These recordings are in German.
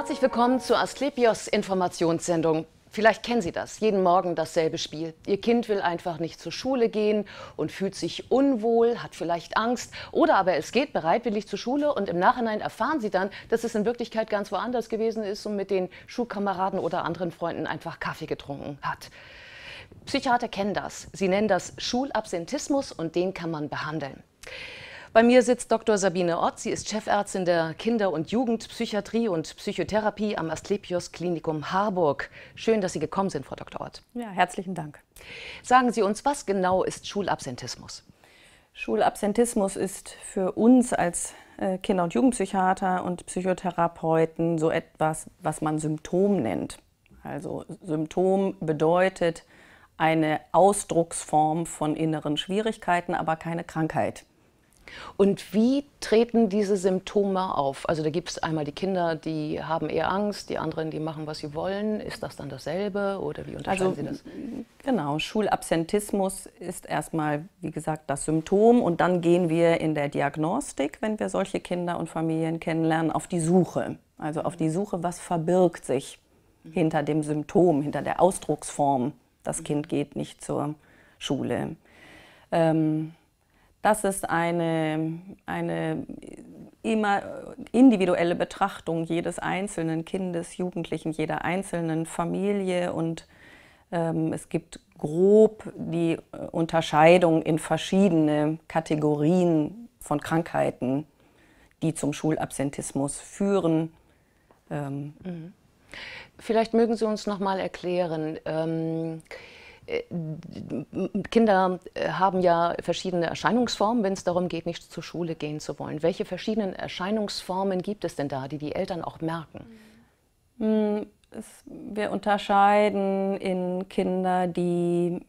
Herzlich willkommen zur Asklepios Informationssendung. Vielleicht kennen Sie das, jeden Morgen dasselbe Spiel. Ihr Kind will einfach nicht zur Schule gehen und fühlt sich unwohl, hat vielleicht Angst oder aber es geht bereitwillig zur Schule und im Nachhinein erfahren Sie dann, dass es in Wirklichkeit ganz woanders gewesen ist und mit den Schulkameraden oder anderen Freunden einfach Kaffee getrunken hat. Psychiater kennen das. Sie nennen das Schulabsentismus und den kann man behandeln. Bei mir sitzt Dr. Sabine Ott. Sie ist Chefärztin der Kinder- und Jugendpsychiatrie und Psychotherapie am Asklepios Klinikum Harburg. Schön, dass Sie gekommen sind, Frau Dr. Ott. Ja, herzlichen Dank. Sagen Sie uns, was genau ist Schulabsentismus? Schulabsentismus ist für uns als äh, Kinder- und Jugendpsychiater und Psychotherapeuten so etwas, was man Symptom nennt. Also Symptom bedeutet eine Ausdrucksform von inneren Schwierigkeiten, aber keine Krankheit. Und wie treten diese Symptome auf? Also da gibt es einmal die Kinder, die haben eher Angst, die anderen, die machen, was sie wollen. Ist das dann dasselbe oder wie unterscheiden also, Sie das? Genau, Schulabsentismus ist erstmal, wie gesagt, das Symptom und dann gehen wir in der Diagnostik, wenn wir solche Kinder und Familien kennenlernen, auf die Suche. Also auf die mhm. Suche, was verbirgt sich mhm. hinter dem Symptom, hinter der Ausdrucksform. Das mhm. Kind geht nicht zur Schule. Ähm, das ist eine, eine immer individuelle Betrachtung jedes einzelnen Kindes, Jugendlichen, jeder einzelnen Familie und ähm, es gibt grob die äh, Unterscheidung in verschiedene Kategorien von Krankheiten, die zum Schulabsentismus führen. Ähm mhm. Vielleicht mögen Sie uns noch mal erklären. Ähm Kinder äh, haben ja verschiedene Erscheinungsformen, wenn es darum geht, nicht zur Schule gehen zu wollen. Welche verschiedenen Erscheinungsformen gibt es denn da, die die Eltern auch merken? Hm, wir unterscheiden in Kinder, die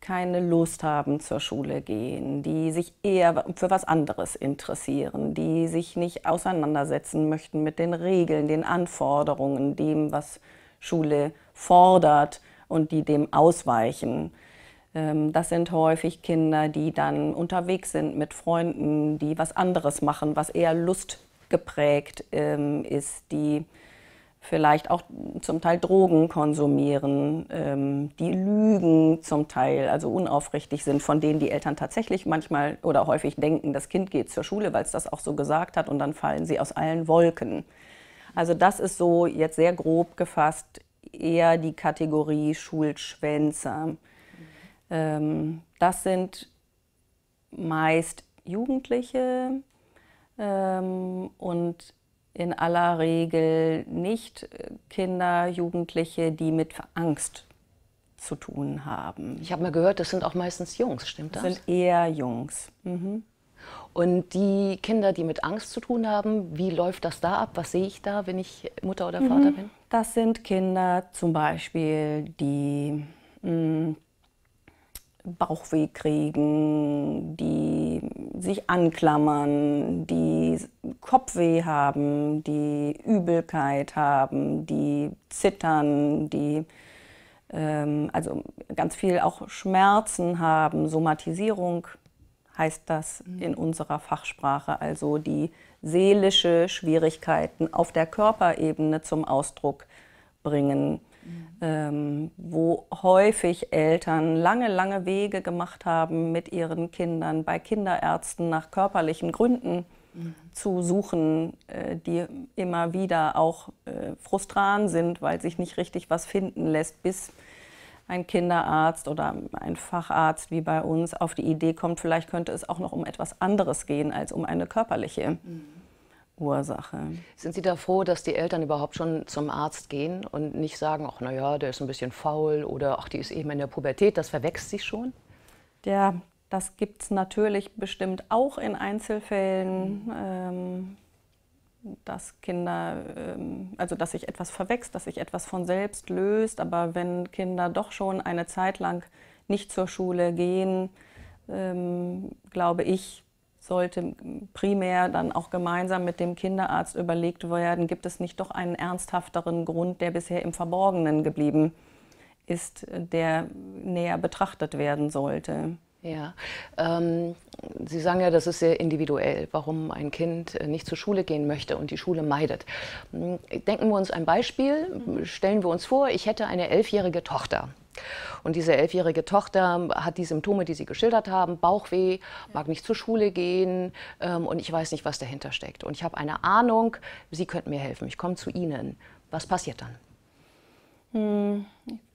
keine Lust haben, zur Schule gehen, die sich eher für was anderes interessieren, die sich nicht auseinandersetzen möchten mit den Regeln, den Anforderungen, dem, was Schule fordert und die dem ausweichen. Ähm, das sind häufig Kinder, die dann unterwegs sind mit Freunden, die was anderes machen, was eher lustgeprägt ähm, ist, die vielleicht auch zum Teil Drogen konsumieren, ähm, die lügen zum Teil, also unaufrichtig sind, von denen die Eltern tatsächlich manchmal oder häufig denken, das Kind geht zur Schule, weil es das auch so gesagt hat und dann fallen sie aus allen Wolken. Also das ist so jetzt sehr grob gefasst eher die Kategorie Schulschwänzer. Mhm. das sind meist Jugendliche ähm, und in aller Regel nicht äh, Kinder, Jugendliche, die mit Angst zu tun haben. Ich habe mal gehört, das sind auch meistens Jungs, stimmt das? Das sind eher Jungs. Mhm. Und die Kinder, die mit Angst zu tun haben, wie läuft das da ab? Was sehe ich da, wenn ich Mutter oder Vater mhm. bin? Das sind Kinder zum Beispiel, die mh, hm, Bauchweh kriegen, die sich anklammern, die Kopfweh haben, die Übelkeit haben, die zittern, die ähm, also ganz viel auch Schmerzen haben, Somatisierung heißt das mhm. in unserer Fachsprache, also die seelische Schwierigkeiten auf der Körperebene zum Ausdruck bringen, mhm. ähm, wo häufig Eltern lange, lange Wege gemacht haben, mit ihren Kindern bei Kinderärzten nach körperlichen Gründen mhm. zu suchen, äh, die immer wieder auch äh, frustran sind, weil sich nicht richtig was finden lässt, bis ein Kinderarzt oder ein Facharzt wie bei uns auf die Idee kommt, vielleicht könnte es auch noch um etwas anderes gehen als um eine körperliche. Mhm. Ursache. Sind Sie da froh, dass die Eltern überhaupt schon zum Arzt gehen und nicht sagen, ach naja, der ist ein bisschen faul oder ach, die ist eben in der Pubertät, das verwechselt sich schon? Ja, das gibt es natürlich bestimmt auch in Einzelfällen. Mhm. Äh, dass Kinder, ähm, also dass sich etwas verwächst, dass sich etwas von selbst löst. Aber wenn Kinder doch schon eine Zeit lang nicht zur Schule gehen, ähm, glaube ich, sollte primär dann auch gemeinsam mit dem Kinderarzt überlegt werden, gibt es nicht doch einen ernsthafteren Grund, der bisher im Verborgenen geblieben ist, der näher betrachtet werden sollte. Ja, ähm, Sie sagen ja, das ist sehr individuell, warum ein Kind äh, nicht zur Schule gehen möchte und die Schule meidet. Hm, denken wir uns ein Beispiel, stellen wir uns vor, ich hätte eine elfjährige Tochter. Und diese elfjährige Tochter hat die Symptome, die Sie geschildert haben, Bauchweh, mag nicht zur Schule gehen ähm, und ich weiß nicht, was dahinter steckt. Und ich habe eine Ahnung, Sie könnten mir helfen, ich komme zu Ihnen. Was passiert dann? Hm,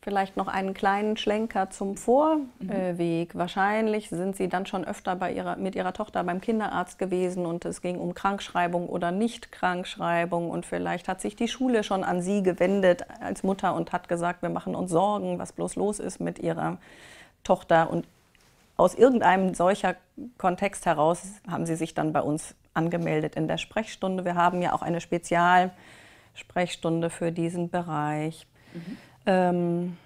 vielleicht noch einen kleinen Schlenker zum Vorweg. Mhm. Wahrscheinlich sind Sie dann schon öfter bei ihrer, mit Ihrer Tochter beim Kinderarzt gewesen und es ging um Krankschreibung oder Nicht-Krankschreibung. Und vielleicht hat sich die Schule schon an Sie gewendet als Mutter und hat gesagt, wir machen uns Sorgen, was bloß los ist mit Ihrer Tochter. Und aus irgendeinem solcher Kontext heraus haben Sie sich dann bei uns angemeldet in der Sprechstunde. Wir haben ja auch eine Spezialsprechstunde für diesen Bereich. Mhm. Ähm,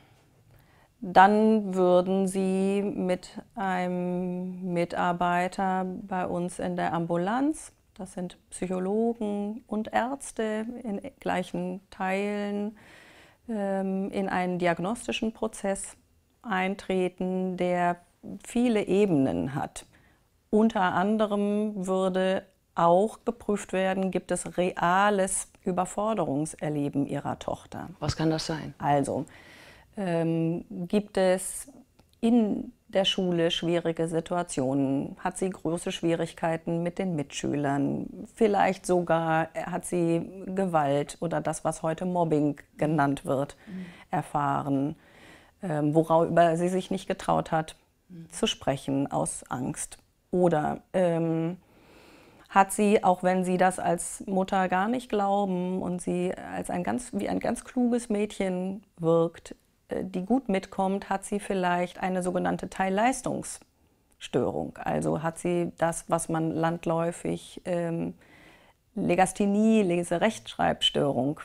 dann würden Sie mit einem Mitarbeiter bei uns in der Ambulanz, das sind Psychologen und Ärzte in gleichen Teilen, ähm, in einen diagnostischen Prozess eintreten, der viele Ebenen hat. Unter anderem würde auch geprüft werden, gibt es reales Überforderungserleben ihrer Tochter. Was kann das sein? Also, ähm, gibt es in der Schule schwierige Situationen? Hat sie große Schwierigkeiten mit den Mitschülern? Vielleicht sogar äh, hat sie Gewalt oder das, was heute Mobbing genannt wird, mhm. erfahren, ähm, worüber sie sich nicht getraut hat mhm. zu sprechen aus Angst. Oder ähm, hat sie, auch wenn sie das als Mutter gar nicht glauben und sie als ein ganz, wie ein ganz kluges Mädchen wirkt, äh, die gut mitkommt, hat sie vielleicht eine sogenannte Teilleistungsstörung. Also hat sie das, was man landläufig ähm, Legasthenie, Leserechtschreibstörung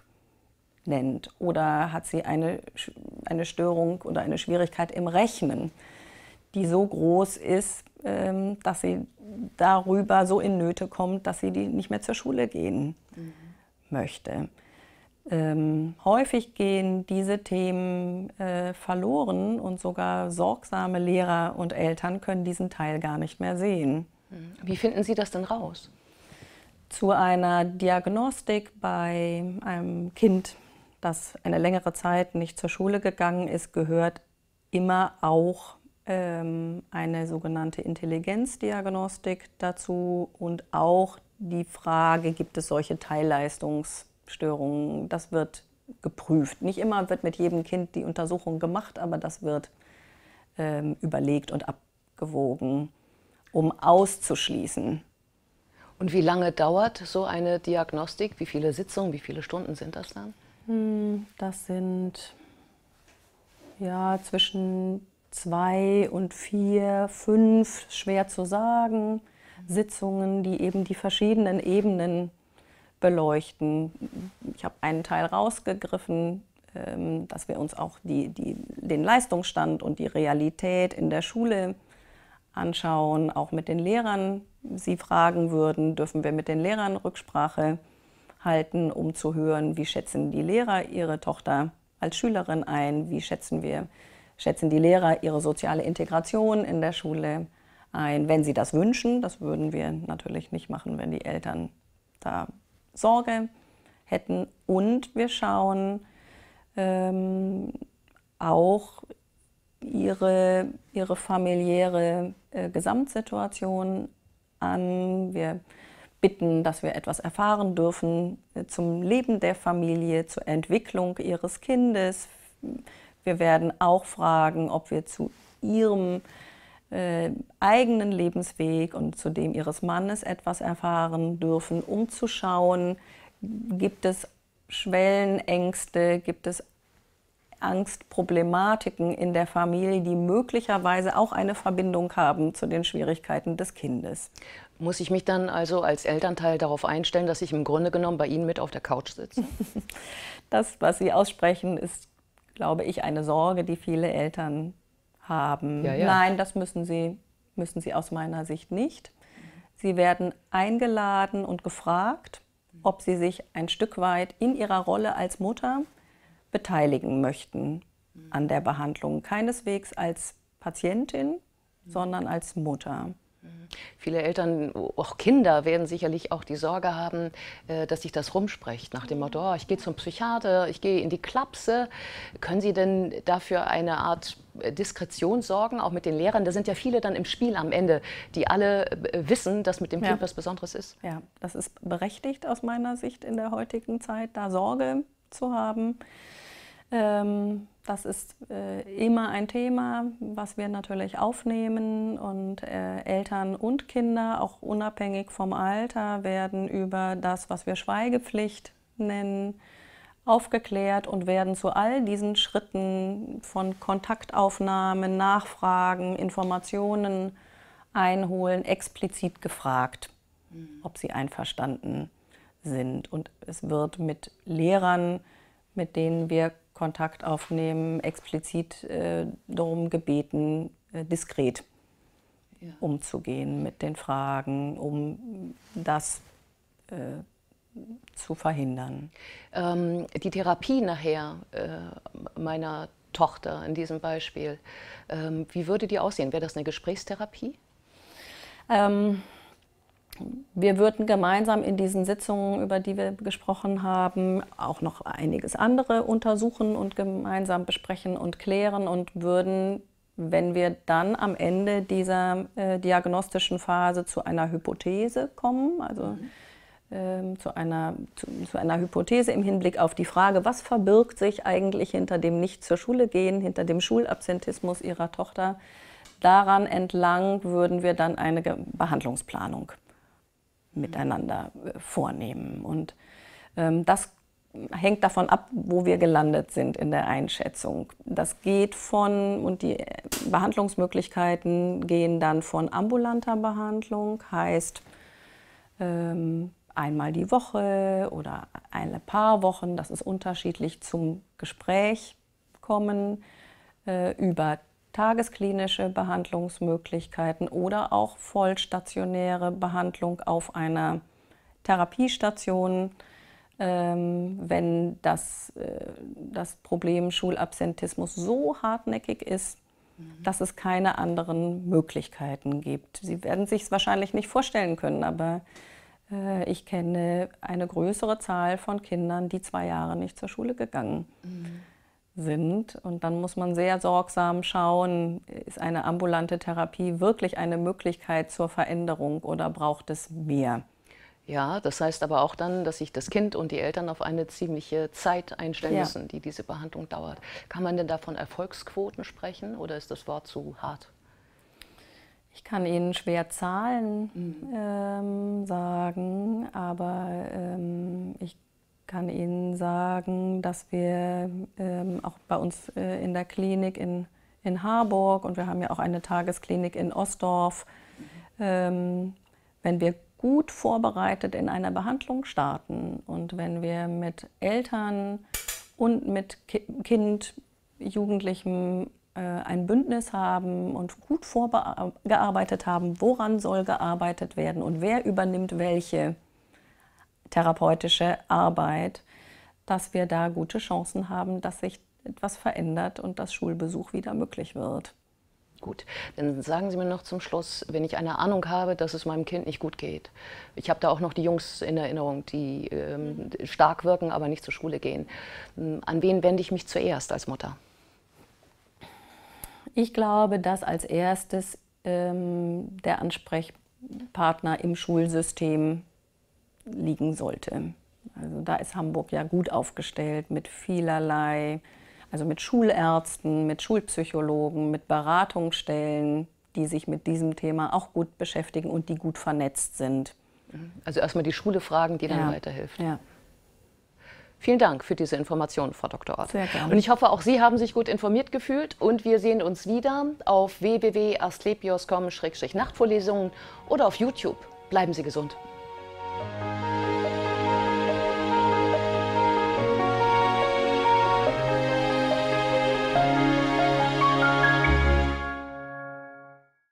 nennt. Oder hat sie eine, eine Störung oder eine Schwierigkeit im Rechnen, die so groß ist, ähm, dass sie darüber so in Nöte kommt, dass sie nicht mehr zur Schule gehen mhm. möchte. Ähm, häufig gehen diese Themen äh, verloren und sogar sorgsame Lehrer und Eltern können diesen Teil gar nicht mehr sehen. Mhm. Wie finden Sie das denn raus? Zu einer Diagnostik bei einem Kind, das eine längere Zeit nicht zur Schule gegangen ist, gehört immer auch ähm, eine sogenannte Intelligenzdiagnostik dazu und auch die Frage, gibt es solche Teilleistungsstörungen? Das wird geprüft. Nicht immer wird mit jedem Kind die Untersuchung gemacht, aber das wird ähm, überlegt und abgewogen, um auszuschließen. Und wie lange dauert so eine Diagnostik? Wie viele Sitzungen, wie viele Stunden sind das dann? Hm, das sind ja zwischen zwei und vier, fünf, schwer zu sagen, Sitzungen, die eben die verschiedenen Ebenen beleuchten. Ich habe einen Teil rausgegriffen, ähm, dass wir uns auch die, die, den Leistungsstand und die Realität in der Schule anschauen, auch mit den Lehrern sie fragen würden, dürfen wir mit den Lehrern Rücksprache halten, um zu hören, wie schätzen die Lehrer ihre Tochter als Schülerin ein, wie schätzen wir schätzen die Lehrer ihre soziale Integration in der Schule ein, wenn sie das wünschen. Das würden wir natürlich nicht machen, wenn die Eltern da Sorge hätten. Und wir schauen ähm, auch ihre, ihre familiäre äh, Gesamtsituation an. Wir bitten, dass wir etwas erfahren dürfen äh, zum Leben der Familie, zur Entwicklung ihres Kindes, wir werden auch fragen, ob wir zu ihrem äh, eigenen Lebensweg und zu dem ihres Mannes etwas erfahren dürfen, um zu schauen, gibt es Schwellenängste, gibt es Angstproblematiken in der Familie, die möglicherweise auch eine Verbindung haben zu den Schwierigkeiten des Kindes. Muss ich mich dann also als Elternteil darauf einstellen, dass ich im Grunde genommen bei Ihnen mit auf der Couch sitze? das, was Sie aussprechen, ist glaube ich, eine Sorge, die viele Eltern haben. Ja, ja. Nein, das müssen sie, müssen sie aus meiner Sicht nicht. Sie werden eingeladen und gefragt, ob sie sich ein Stück weit in ihrer Rolle als Mutter beteiligen möchten an der Behandlung. Keineswegs als Patientin, sondern als Mutter. Viele Eltern, auch Kinder, werden sicherlich auch die Sorge haben, äh, dass sich das rumspricht. Nach dem Motto, oh, ich gehe zum Psychiater, ich gehe in die Klapse. Können Sie denn dafür eine Art äh, Diskretion sorgen, auch mit den Lehrern? Da sind ja viele dann im Spiel am Ende, die alle äh, wissen, dass mit dem Kind ja. was Besonderes ist. Ja, das ist berechtigt aus meiner Sicht in der heutigen Zeit, da Sorge zu haben. Ähm, das ist äh, immer ein Thema, was wir natürlich aufnehmen und äh, Eltern und Kinder, auch unabhängig vom Alter, werden über das, was wir Schweigepflicht nennen, aufgeklärt und werden zu all diesen Schritten von Kontaktaufnahmen, Nachfragen, Informationen einholen, explizit gefragt, mhm. ob sie einverstanden sind. Und es wird mit Lehrern, mit denen wir Kontakt aufnehmen, explizit äh, darum gebeten, äh, diskret ja. umzugehen mit den Fragen, um das äh, zu verhindern. Ähm, die Therapie nachher äh, meiner Tochter in diesem Beispiel, ähm, wie würde die aussehen? Wäre das eine Gesprächstherapie? Ähm, wir würden gemeinsam in diesen Sitzungen, über die wir gesprochen haben, auch noch einiges andere untersuchen und gemeinsam besprechen und klären und würden, wenn wir dann am Ende dieser äh, diagnostischen Phase zu einer Hypothese kommen, also mhm. ähm, zu, einer, zu, zu einer Hypothese im Hinblick auf die Frage, was verbirgt sich eigentlich hinter dem Nicht zur Schule gehen, hinter dem Schulabsentismus ihrer Tochter, daran entlang würden wir dann eine Behandlungsplanung miteinander äh, vornehmen. Und ähm, das hängt davon ab, wo wir gelandet sind in der Einschätzung. Das geht von, und die äh, Behandlungsmöglichkeiten gehen dann von ambulanter Behandlung, heißt ähm, einmal die Woche oder ein paar Wochen, das ist unterschiedlich zum Gespräch kommen, äh, über tagesklinische Behandlungsmöglichkeiten oder auch vollstationäre Behandlung auf einer Therapiestation, ähm, wenn das, äh, das Problem Schulabsentismus so hartnäckig ist, mhm. dass es keine anderen Möglichkeiten gibt. Sie werden sich es wahrscheinlich nicht vorstellen können, aber äh, ich kenne eine größere Zahl von Kindern, die zwei Jahre nicht zur Schule gegangen mhm sind. Und dann muss man sehr sorgsam schauen, ist eine ambulante Therapie wirklich eine Möglichkeit zur Veränderung oder braucht es mehr? Ja, das heißt aber auch dann, dass sich das Kind und die Eltern auf eine ziemliche Zeit einstellen ja. müssen, die diese Behandlung dauert. Kann man denn da von Erfolgsquoten sprechen oder ist das Wort zu hart? Ich kann Ihnen schwer Zahlen mhm. ähm, sagen, aber ähm, ich kann Ihnen sagen, dass wir ähm, auch bei uns äh, in der Klinik in, in Harburg und wir haben ja auch eine Tagesklinik in Ostdorf, ähm, wenn wir gut vorbereitet in einer Behandlung starten und wenn wir mit Eltern und mit Ki Kind, Jugendlichen äh, ein Bündnis haben und gut vorgearbeitet haben, woran soll gearbeitet werden und wer übernimmt welche therapeutische Arbeit, dass wir da gute Chancen haben, dass sich etwas verändert und dass Schulbesuch wieder möglich wird. Gut, dann sagen Sie mir noch zum Schluss, wenn ich eine Ahnung habe, dass es meinem Kind nicht gut geht. Ich habe da auch noch die Jungs in Erinnerung, die ähm, stark wirken, aber nicht zur Schule gehen. Hm, an wen wende ich mich zuerst als Mutter? Ich glaube, dass als erstes ähm, der Ansprechpartner im Schulsystem liegen sollte. Also da ist Hamburg ja gut aufgestellt mit vielerlei, also mit Schulärzten, mit Schulpsychologen, mit Beratungsstellen, die sich mit diesem Thema auch gut beschäftigen und die gut vernetzt sind. Also erstmal die Schule fragen, die dann ja. weiterhilft. Ja. Vielen Dank für diese Information, Frau Dr. Ort. Sehr gerne. Und ich hoffe, auch Sie haben sich gut informiert gefühlt und wir sehen uns wieder auf www.astlepios.com-nachtvorlesungen oder auf YouTube. Bleiben Sie gesund.